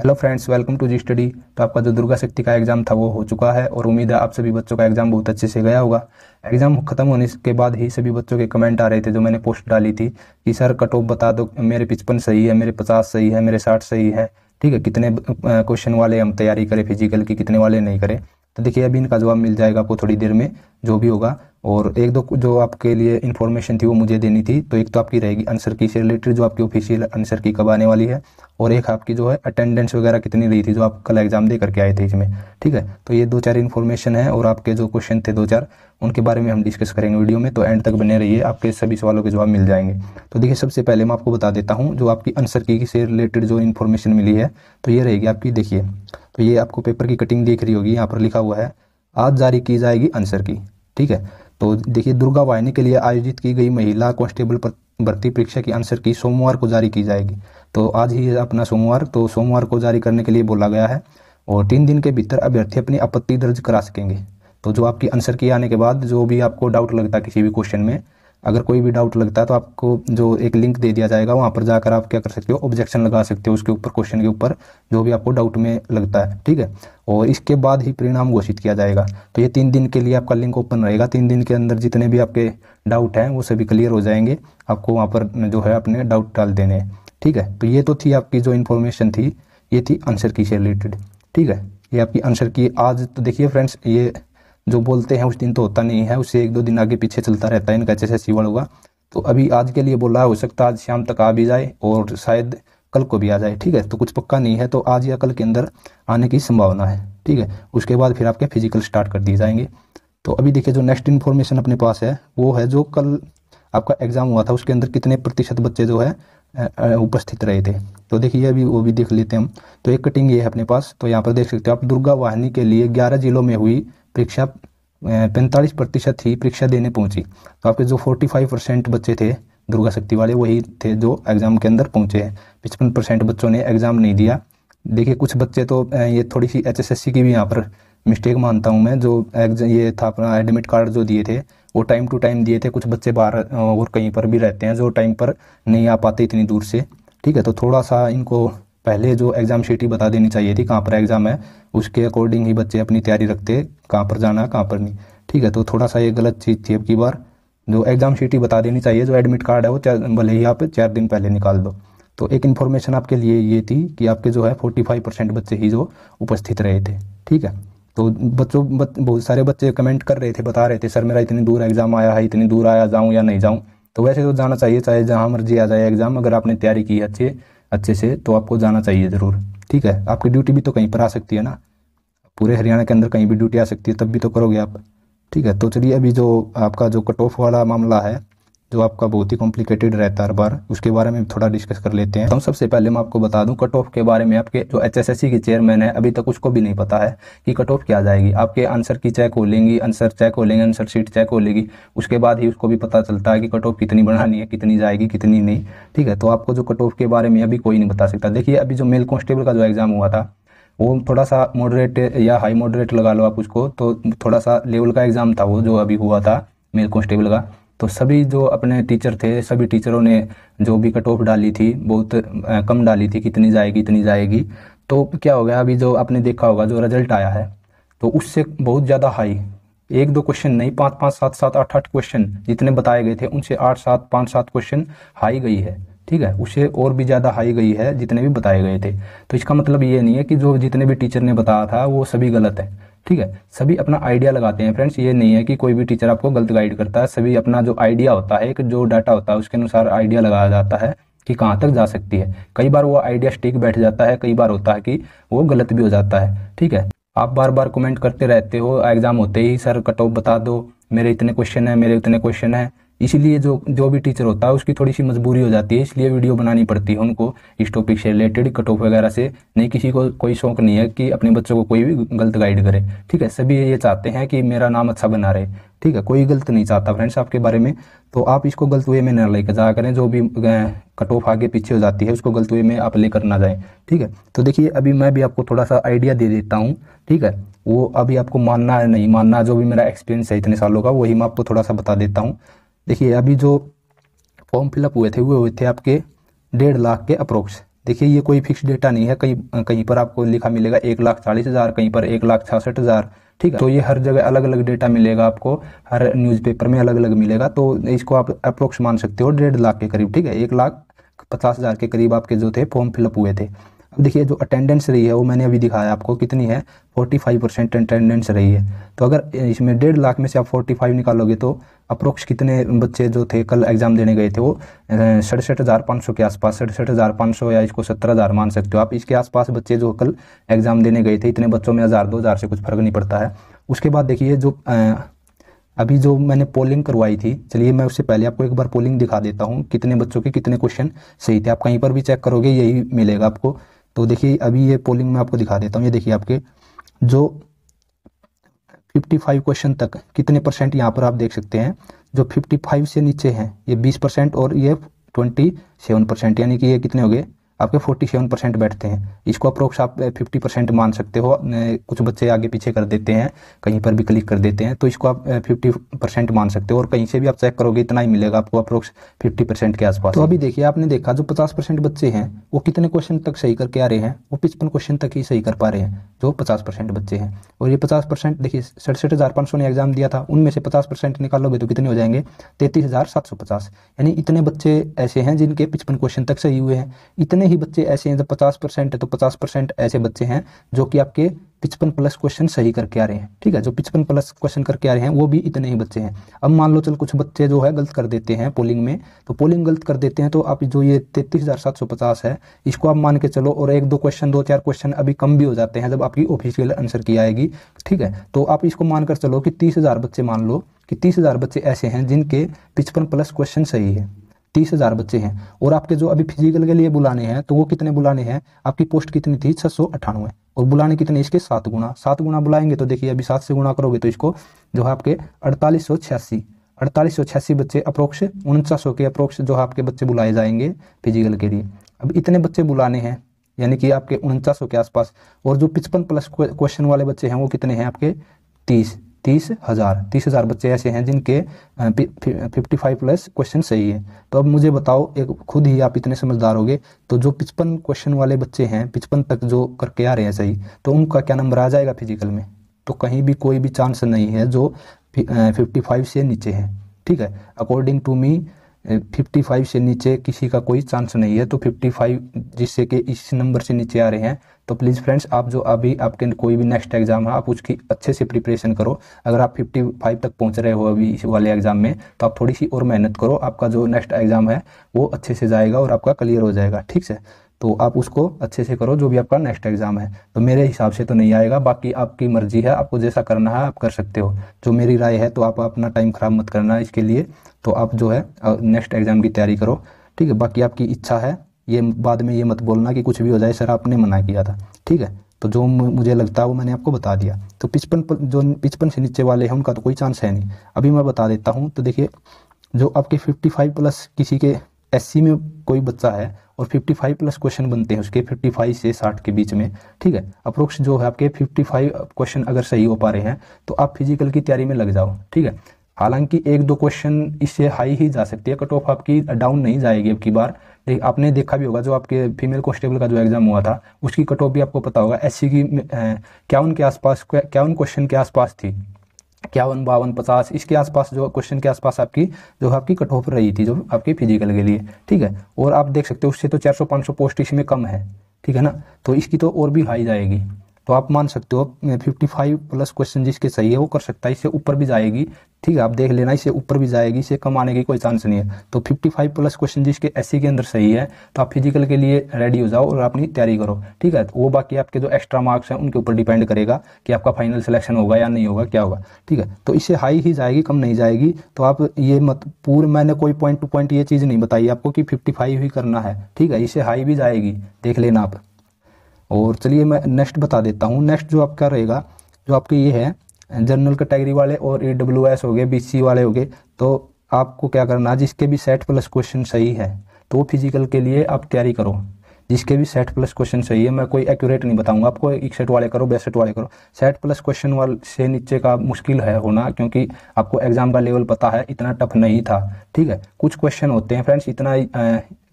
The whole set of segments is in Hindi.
hello friends welcome to G study तो आपका जो दुर्गा शक्ति का एग्ज़ाम था वो हो चुका है और उम्मीद है आप सभी बच्चों का एग्ज़ाम बहुत अच्छे से गया होगा एग्ज़ाम ख़त्म होने के बाद ही सभी बच्चों के कमेंट आ रहे थे जो मैंने पोस्ट डाली थी कि सर कट ऑफ बता दो मेरे पिचपन सही है मेरे पचास सही है मेरे साठ सही है ठीक है कितने क्वेश्चन वाले हम तैयारी करें फिजिकल की कितने वाले नहीं करें तो देखिए अभी इनका जवाब मिल जाएगा आपको थोड़ी देर में जो भी होगा और एक दो जो आपके लिए इन्फॉर्मेशन थी वो मुझे देनी थी तो एक तो आपकी रहेगी आंसर की से रिलेटेड जो आपकी ऑफिशियल आंसर की कब आने वाली है और एक आपकी जो है अटेंडेंस वगैरह कितनी रही थी जो आप कल एग्जाम दे करके आए थे इसमें ठीक है तो ये दो चार इन्फॉर्मेशन है और आपके जो क्वेश्चन थे दो चार उनके बारे में हम डिस्कस करेंगे वीडियो में तो एंड तक बने रहिए आपके सभी सवालों के जवाब मिल जाएंगे तो देखिए सबसे पहले मैं आपको बता देता हूँ जो आपकी आंसर की से रिलेटेड जो इन्फॉर्मेशन मिली है तो ये रहेगी आपकी देखिए तो ये आपको पेपर की कटिंग देख रही होगी यहाँ पर लिखा हुआ है आज जारी की जाएगी आंसर की ठीक है तो देखिए दुर्गा वाहिनी के लिए आयोजित की गई महिला कांस्टेबल भर्ती परीक्षा की आंसर की सोमवार को जारी की जाएगी तो आज ही अपना सोमवार तो सोमवार को जारी करने के लिए बोला गया है और तीन दिन के भीतर अभ्यर्थी अपनी आपत्ति दर्ज करा सकेंगे तो जो आपकी आंसर की आने के बाद जो भी आपको डाउट लगता किसी भी क्वेश्चन में अगर कोई भी डाउट लगता है तो आपको जो एक लिंक दे दिया जाएगा वहाँ पर जाकर आप क्या कर सकते हो ऑब्जेक्शन लगा सकते हो उसके ऊपर क्वेश्चन के ऊपर जो भी आपको डाउट में लगता है ठीक है और इसके बाद ही परिणाम घोषित किया जाएगा तो ये तीन दिन के लिए आपका लिंक ओपन रहेगा तीन दिन के अंदर जितने भी आपके डाउट हैं वो सभी क्लियर हो जाएंगे आपको वहाँ पर जो है अपने डाउट डाल देने ठीक है तो ये तो थी आपकी जो इन्फॉर्मेशन थी ये थी आंसर की से रिलेटेड ठीक है ये आपकी आंसर की आज तो देखिए फ्रेंड्स ये जो बोलते हैं उस दिन तो होता नहीं है उससे एक दो दिन आगे पीछे चलता रहता है इनका जैसे सीवड़ हुआ तो अभी आज के लिए बोला हो सकता आज शाम तक आ भी जाए और शायद कल को भी आ जाए ठीक है तो कुछ पक्का नहीं है तो आज या कल के अंदर आने की संभावना है ठीक है उसके बाद फिर आपके फिजिकल स्टार्ट कर दिए जाएंगे तो अभी देखिए जो नेक्स्ट इन्फॉर्मेशन अपने पास है वो है जो कल आपका एग्ज़ाम हुआ था उसके अंदर कितने प्रतिशत बच्चे जो है उपस्थित रहे थे तो देखिए अभी वो भी देख लेते हैं हम तो एक कटिंग ये है अपने पास तो यहाँ पर देख सकते हो आप दुर्गा वाहिनी के लिए ग्यारह जिलों में हुई परीक्षा पैंतालीस प्रतिशत ही परीक्षा देने पहुंची तो आपके जो फोर्टी फाइव परसेंट बच्चे थे दुर्गा शक्ति वाले वही थे जो एग्ज़ाम के अंदर पहुंचे हैं पचपन परसेंट बच्चों ने एग्ज़ाम नहीं दिया देखिए कुछ बच्चे तो ये थोड़ी सी एचएसएससी की भी यहाँ पर मिस्टेक मानता हूँ मैं जो ये था अपना एडमिट कार्ड जो दिए थे वो टाइम टू टाइम दिए थे कुछ बच्चे बाहर और कहीं पर भी रहते हैं जो टाइम पर नहीं आ पाते इतनी दूर से ठीक है तो थोड़ा सा इनको पहले जो एग्ज़ाम शीट ही बता देनी चाहिए थी कहाँ पर एग्ज़ाम है उसके अकॉर्डिंग ही बच्चे अपनी तैयारी रखते कहाँ पर जाना है कहाँ पर नहीं ठीक है तो थोड़ा सा ये गलत चीज़ थी अब की बार जो एग्ज़ाम शीट ही बता देनी चाहिए जो एडमिट कार्ड है वो भले ही आप चार दिन पहले निकाल दो तो एक इन्फॉर्मेशन आपके लिए ये थी कि आपके जो है फोर्टी फाइव परसेंट बच्चे ही जो उपस्थित रहे थे ठीक है तो बच्चों बहुत सारे बच्चे कमेंट कर रहे थे बता रहे थे सर मेरा इतनी दूर एग्ज़ाम आया है इतनी दूर आया जाऊँ या नहीं जाऊँ तो वैसे तो जाना चाहिए चाहे जहाँ मर्जी आ जाए एग्ज़ाम अगर आपने तैयारी की अच्छी अच्छे से तो आपको जाना चाहिए ज़रूर ठीक है आपकी ड्यूटी भी तो कहीं पर आ सकती है ना पूरे हरियाणा के अंदर कहीं भी ड्यूटी आ सकती है तब भी तो करोगे आप ठीक है तो चलिए अभी जो आपका जो कट ऑफ वाला मामला है जो आपका बहुत ही कॉम्प्लिकेटेड रहता है हर बार उसके बारे में थोड़ा डिस्कस कर लेते हैं हम सबसे पहले मैं आपको बता दूं कट ऑफ के बारे में आपके जो एच के चेयरमैन है अभी तक उसको भी नहीं पता है कि कट ऑफ क्या जाएगी आपके आंसर की चेक हो लेंगी आंसर चेक हो लेंगे आंसर शीट चेक हो लेगी उसके बाद ही उसको भी पता चलता है कि कट ऑफ कितनी बढ़ानी है कितनी जाएगी कितनी नहीं ठीक है तो आपको जो कट ऑफ के बारे में अभी कोई नहीं बता सकता देखिए अभी जो मेल कॉन्स्टेबल का जो एग्ज़ाम हुआ था वो थोड़ा सा मॉडरेट या हाई मॉडरेट लगा लो आप उसको तो थोड़ा सा लेवल का एग्ज़ाम था वो जो अभी हुआ था मेल कॉन्स्टेबल का तो सभी जो अपने टीचर थे सभी टीचरों ने जो भी कट ऑफ डाली थी बहुत कम डाली थी कितनी जाएगी इतनी जाएगी तो क्या हो गया अभी जो आपने देखा होगा जो रिजल्ट आया है तो उससे बहुत ज़्यादा हाई एक दो क्वेश्चन नहीं पाँच पाँच सात सात आठ आठ क्वेश्चन जितने बताए गए थे उनसे आठ सात पाँच सात क्वेश्चन हाई गई है ठीक है उसे और भी ज़्यादा हाई गई है जितने भी बताए गए थे तो इसका मतलब ये नहीं है कि जो जितने भी टीचर ने बताया था वो सभी गलत है ठीक है सभी अपना आइडिया लगाते हैं फ्रेंड्स ये नहीं है कि कोई भी टीचर आपको गलत गाइड करता है सभी अपना जो आइडिया होता है एक जो डाटा होता है उसके अनुसार आइडिया लगाया जाता है कि कहाँ तक जा सकती है कई बार वो आइडिया स्टिक बैठ जाता है कई बार होता है कि वो गलत भी हो जाता है ठीक है आप बार बार कमेंट करते रहते हो एग्ज़ाम होते ही सर कट ऑफ बता दो मेरे इतने क्वेश्चन है मेरे इतने क्वेश्चन है इसीलिए जो जो भी टीचर होता है उसकी थोड़ी सी मजबूरी हो जाती है इसलिए वीडियो बनानी पड़ती है उनको इस टॉपिक से रिलेटेड कट ऑफ वगैरह से नहीं किसी को कोई शौक नहीं है कि अपने बच्चों को कोई भी गलत गाइड करे ठीक है सभी ये चाहते हैं कि मेरा नाम अच्छा बना रहे ठीक है कोई गलत नहीं चाहता फ्रेंड्स आपके बारे में तो आप इसको गलत वे में ना लेकर जा करें जो भी कट ऑफ आगे पीछे हो जाती है उसको गलत वे में आप लेकर ना जाए ठीक है तो देखिए अभी मैं भी आपको थोड़ा सा आइडिया दे देता हूँ ठीक है वो अभी आपको मानना है नहीं मानना जो भी मेरा एक्सपीरियंस है इतने सालों का वही मैं आपको थोड़ा सा बता देता हूँ देखिए अभी जो फॉर्म फिलअप हुए थे हुए हुए थे आपके डेढ़ लाख के अप्रोक्स देखिए ये कोई फिक्स डेटा नहीं है कहीं कहीं पर आपको लिखा मिलेगा एक लाख चालीस हज़ार कहीं पर एक लाख छियासठ हज़ार ठीक है तो ये हर जगह अलग अलग डेटा मिलेगा आपको हर न्यूज़पेपर में अलग अलग मिलेगा तो इसको आप अप्रोक्स मान सकते हो डेढ़ लाख के करीब ठीक है एक लाख पचास हज़ार के करीब आपके जो थे फॉर्म फिलअप हुए थे देखिए जो अटेंडेंस रही है वो मैंने अभी दिखाया आपको कितनी है 45 परसेंट अटेंडेंस रही है तो अगर इसमें डेढ़ लाख में से आप 45 निकालोगे तो अप्रोक्स कितने बच्चे जो थे कल एग्ज़ाम देने गए थे वो सड़सठ हज़ार पाँच सौ के आसपास सड़सठ हज़ार पाँच सौ या इसको सत्तर हज़ार मान सकते हो आप इसके आसपास बच्चे जो कल एग्ज़ाम देने गए थे इतने बच्चों में हज़ार दो हज़ार से कुछ फ़र्क नहीं पड़ता है उसके बाद देखिए जो अभी जो मैंने पोलिंग करवाई थी चलिए मैं उससे पहले आपको एक बार पोलिंग दिखा देता हूँ कितने बच्चों के कितने क्वेश्चन सही थे आप कहीं पर भी चेक करोगे यही मिलेगा आपको तो देखिए अभी ये पोलिंग में आपको दिखा देता हूँ ये देखिए आपके जो 55 क्वेश्चन तक कितने परसेंट यहाँ पर आप देख सकते हैं जो 55 से नीचे हैं ये 20 परसेंट और ये 27 परसेंट यानी कि ये कितने हो गए आपके 47 परसेंट बैठते हैं इसको अप्रोक्स आप 50 परसेंट मान सकते हो कुछ बच्चे आगे पीछे कर देते हैं कहीं पर भी क्लिक कर देते हैं तो इसको आप 50 परसेंट मान सकते हो और कहीं से भी आप चेक करोगे इतना ही मिलेगा आपको अप्रोक्स 50 परसेंट के आसपास तो अभी देखिए आपने देखा जो 50 परसेंट बच्चे हैं वो कितने क्वेश्चन तक सही करके आ रहे हैं वो पिचपन क्वेश्चन तक ही सही कर पा रहे हैं जो पचास परसेंट बच्चे हैं और ये पचास परसेंट देखिए सड़सठ हज़ार सौ ने एग्जाम दिया था उनमें से पचास परसेंट निकालोगे तो कितने हो जाएंगे तैतीस हज़ार सात सौ पचास यानी इतने बच्चे ऐसे हैं जिनके पिचपन क्वेश्चन तक सही हुए हैं इतने कितने ही बच्चे ऐसे हैं जब पचास परसेंट है तो पचास परसेंट ऐसे बच्चे हैं जो कि आपके पिचपन प्लस क्वेश्चन सही करके आ रहे हैं ठीक है जो पिचपन प्लस क्वेश्चन करके आ रहे हैं वो भी इतने ही बच्चे हैं अब मान लो चल कुछ बच्चे जो है गलत कर देते हैं पोलिंग में तो पोलिंग गलत कर देते हैं तो आप जो ये तैतीस है इसको आप मान के चलो और एक दो क्वेश्चन दो चार क्वेश्चन अभी कम भी हो जाते हैं जब आपकी ऑफिशियल आंसर की आएगी ठीक है तो आप इसको मानकर चलो कि तीस बच्चे मान लो कि तीस बच्चे ऐसे हैं जिनके पिचपन प्लस क्वेश्चन सही है तीस हज़ार बच्चे हैं और आपके जो अभी फिजिकल के लिए बुलाने हैं तो वो कितने बुलाने हैं आपकी पोस्ट कितनी थी छह सौ अठानवे और बुलाने कितने इसके सात गुना सात गुना बुलाएंगे तो देखिए अभी सात से गुना करोगे तो इसको जो है आपके अड़तालीस सौ छियासी अड़तालीस सौ छियासी बच्चे अप्रोक्स उनचास सौ के अप्रोक्स जो है आपके बच्चे बुलाए जाएंगे फिजिकल के लिए अब इतने बच्चे बुलाने हैं यानी कि आपके उनचास सौ के आसपास और जो पिचपन प्लस क्वेश्चन वाले बच्चे हैं वो कितने हैं आपके तीस तीस हज़ार तीस हज़ार बच्चे ऐसे हैं जिनके फिफ्टी फाइव प्लस क्वेश्चन सही है तो अब मुझे बताओ एक खुद ही आप इतने समझदार होगे तो जो पिचपन क्वेश्चन वाले बच्चे हैं पिचपन तक जो करके आ रहे हैं सही तो उनका क्या नंबर आ जाएगा फिजिकल में तो कहीं भी कोई भी चांस नहीं है जो फिफ्टी फाइव से नीचे है ठीक है अकॉर्डिंग टू मी 55 से नीचे किसी का कोई चांस नहीं है तो 55 जिससे कि इस नंबर से नीचे आ रहे हैं तो प्लीज़ फ्रेंड्स आप जो अभी आपके कोई भी नेक्स्ट एग्ज़ाम है आप उसकी अच्छे से प्रिपरेशन करो अगर आप 55 तक पहुंच रहे हो अभी इस वाले एग्ज़ाम में तो आप थोड़ी सी और मेहनत करो आपका जो नेक्स्ट एग्ज़ाम है वो अच्छे से जाएगा और आपका क्लियर हो जाएगा ठीक से तो आप उसको अच्छे से करो जो भी आपका नेक्स्ट एग्ज़ाम है तो मेरे हिसाब से तो नहीं आएगा बाकी आपकी मर्ज़ी है आपको जैसा करना है आप कर सकते हो जो मेरी राय है तो आप अपना टाइम ख़राब मत करना इसके लिए तो आप जो है नेक्स्ट एग्ज़ाम की तैयारी करो ठीक है बाकी आपकी इच्छा है ये बाद में ये मत बोलना कि कुछ भी हो जाए सर आपने मना किया था ठीक है तो जो मुझे लगता है वो मैंने आपको बता दिया तो पिचपन जो पिचपन से नीचे वाले हैं उनका तो कोई चांस है नहीं अभी मैं बता देता हूँ तो देखिए जो आपके 55 प्लस किसी के एससी में कोई बच्चा है और 55 प्लस क्वेश्चन बनते हैं उसके 55 से 60 के बीच में ठीक है अप्रोक्स जो है आपके 55 क्वेश्चन अगर सही हो पा रहे हैं तो आप फिजिकल की तैयारी में लग जाओ ठीक है हालांकि एक दो क्वेश्चन इससे हाई ही जा सकती है कट ऑफ आपकी डाउन नहीं जाएगी अब की बार देख आपने देखा भी होगा जो आपके फीमेल कॉन्स्टेबल का जो एग्ज़ाम हुआ था उसकी कट ऑफ भी आपको पता होगा एस की क्या उनके आसपास क्या उन क्वेश्चन के आसपास थी क्यावन बावन पचास इसके आसपास जो क्वेश्चन के आसपास आपकी जो आपकी कट ऑफ रही थी जो आपकी फिजिकल के लिए ठीक है और आप देख सकते हो उससे तो 400 500 पोस्ट इसमें कम है ठीक है ना तो इसकी तो और भी हाई जाएगी तो आप मान सकते हो फिफ्टी फाइव प्लस क्वेश्चन जिसके सही है वो कर सकता है इससे ऊपर भी जाएगी ठीक है आप देख लेना इससे ऊपर भी जाएगी इसे कम आने की कोई चांस नहीं है तो फिफ्टी फाइव प्लस क्वेश्चन जिसके एस के अंदर सही है तो आप फिजिकल के लिए रेडी हो जाओ और अपनी तैयारी करो ठीक है वो बाकी आपके जो एक्स्ट्रा मार्क्स हैं उनके ऊपर डिपेंड करेगा कि आपका फाइनल सिलेक्शन होगा या नहीं होगा क्या होगा ठीक है तो इससे हाई ही जाएगी कम नहीं जाएगी तो आप ये मत पूर्व मैंने कोई पॉइंट टू पॉइंट ये चीज़ नहीं बताई आपको कि फिफ्टी फाइव ही करना है ठीक है इसे हाई भी जाएगी देख लेना आप और चलिए मैं नेक्स्ट बता देता हूँ नेक्स्ट जो आपका रहेगा जो आपके ये है जनरल कैटेगरी वाले और ए डब्ल्यू एस हो गए बी सी वाले हो गए तो आपको क्या करना जिसके भी सेट प्लस क्वेश्चन सही है तो फिजिकल के लिए आप तैयारी करो जिसके भी सेट प्लस क्वेश्चन सही है मैं कोई एक्यूरेट नहीं बताऊंगा आपको एक सेट वाले करो बेसेट वाले करो सेट प्लस क्वेश्चन वाले से नीचे का मुश्किल है होना क्योंकि आपको एग्जाम का लेवल पता है इतना टफ नहीं था ठीक है कुछ क्वेश्चन होते हैं फ्रेंड्स इतना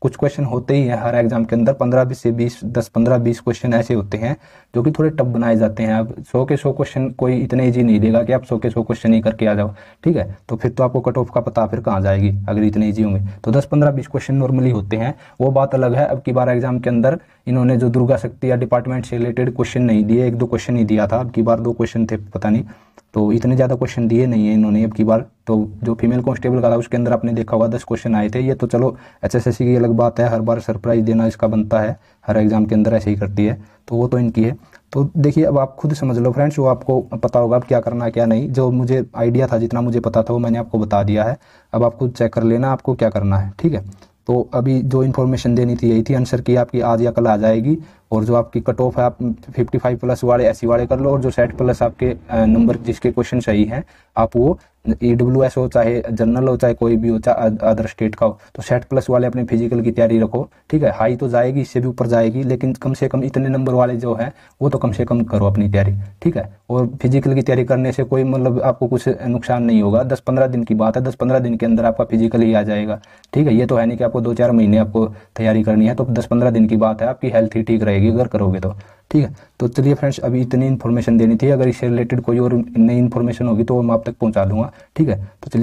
कुछ क्वेश्चन होते ही हैं हर एग्जाम के अंदर पंद्रह बीस से बीस दस पंद्रह बीस क्वेश्चन ऐसे होते हैं जो कि थोड़े टफ बनाए जाते हैं अब सौ के सौ क्वेश्चन कोई इतने ईजी नहीं देगा कि आप सौ के सौ क्वेश्चन ही करके आ जाओ ठीक है तो फिर तो आपको कट ऑफ का पता फिर कहाँ जाएगी अगर इतने ईजी होंगे तो दस पंद्रह बीस क्वेश्चन नॉर्मली होते हैं वो बात अलग है अब की बार एग्जाम के अंदर इन्होंने जो दुर्गा शक्ति या डिपार्टमेंट से रिलेटेड क्वेश्चन नहीं दिए एक दो क्वेश्चन ही दिया था अब की बार दो क्वेश्चन थे पता नहीं तो इतने ज़्यादा क्वेश्चन दिए नहीं है इन्होंने अब की बार तो जो फीमेल कॉन्स्टेबल का था उसके अंदर आपने देखा होगा दस क्वेश्चन आए थे ये तो चलो एच एस की अलग बात है हर बार सरप्राइज देना इसका बनता है हर एग्जाम के अंदर ऐसे ही करती है तो वो तो इनकी है तो देखिए अब आप खुद समझ लो फ्रेंड्स वो आपको पता होगा अब क्या करना है क्या नहीं जो मुझे आइडिया था जितना मुझे पता था वो मैंने आपको बता दिया है अब आपको चेक कर लेना आपको क्या करना है ठीक है तो अभी जो इन्फॉर्मेशन देनी थी यही थी आंसर की आपकी आज या कल आ जाएगी और जो आपकी कट ऑफ है आप 55 प्लस वाले ऐसी वाले कर लो और जो सेट प्लस आपके नंबर जिसके क्वेश्चन सही हैं आप वो ई डब्ल्यू एस हो चाहे जनरल हो चाहे कोई भी हो चाहे अदर स्टेट का हो तो सेट प्लस वाले अपने फिजिकल की तैयारी रखो ठीक है हाई तो जाएगी इससे भी ऊपर जाएगी लेकिन कम से कम इतने नंबर वाले जो है वो तो कम से कम करो अपनी तैयारी ठीक है और फिजिकल की तैयारी करने से कोई मतलब आपको कुछ नुकसान नहीं होगा दस पंद्रह दिन की बात है दस पंद्रह दिन के अंदर आपका फिजिकल ही आ जाएगा ठीक है ये तो है नहीं कि आपको दो चार महीने आपको तैयारी करनी है तो दस पंद्रह दिन की बात है आपकी हेल्थ ही ठीक रहेगी जाएगी अगर करोगे तो ठीक है तो चलिए फ्रेंड्स अभी इतनी इन्फॉर्मेशन देनी थी अगर इससे रिलेटेड कोई और नई इन्फॉर्मेशन होगी तो मैं आप तक पहुँचा दूंगा ठीक है तो चलिए